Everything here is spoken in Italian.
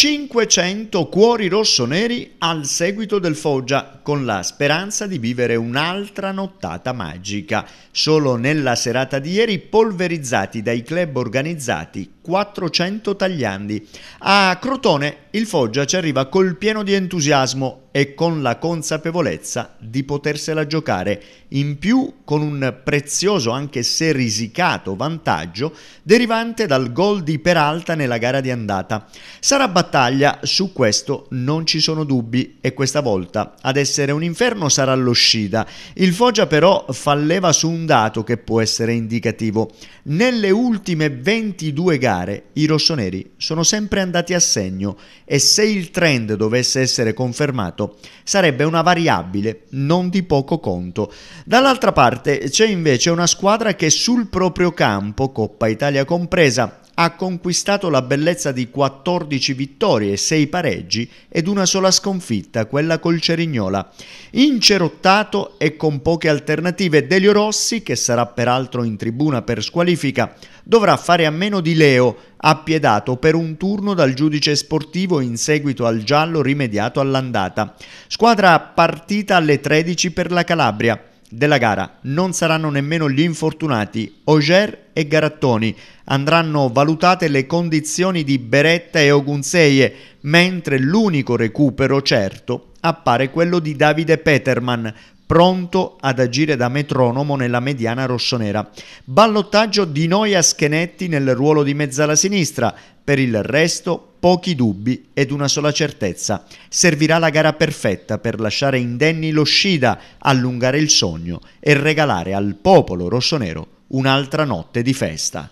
500 cuori rossoneri al seguito del Foggia, con la speranza di vivere un'altra nottata magica. Solo nella serata di ieri, polverizzati dai club organizzati, 400 tagliandi. A Crotone il Foggia ci arriva col pieno di entusiasmo e con la consapevolezza di potersela giocare, in più con un prezioso anche se risicato vantaggio derivante dal gol di Peralta nella gara di andata. Sarà battaglia, su questo non ci sono dubbi e questa volta ad essere un inferno sarà lo Il Foggia però fa leva su un dato che può essere indicativo. Nelle ultime 22 gare i rossoneri sono sempre andati a segno e se il trend dovesse essere confermato contratto. Sarebbe una variabile non di poco conto. Dall'altra parte c'è invece una squadra che sul proprio campo, Coppa Italia compresa, ha conquistato la bellezza di 14 vittorie, 6 pareggi ed una sola sconfitta, quella col Cerignola. Incerottato e con poche alternative, Delio Rossi, che sarà peraltro in tribuna per squalifica, dovrà fare a meno di Leo, appiedato per un turno dal giudice sportivo in seguito al giallo rimediato all'andata. Squadra partita alle 13 per la Calabria della gara non saranno nemmeno gli infortunati Oger e Garattoni. Andranno valutate le condizioni di Beretta e Ogunseie, mentre l'unico recupero certo appare quello di Davide Peterman, pronto ad agire da metronomo nella mediana rossonera. Ballottaggio di Noia Schenetti nel ruolo di mezzala sinistra, per il resto pochi dubbi ed una sola certezza. Servirà la gara perfetta per lasciare indenni lo Scida, allungare il sogno e regalare al popolo rossonero un'altra notte di festa.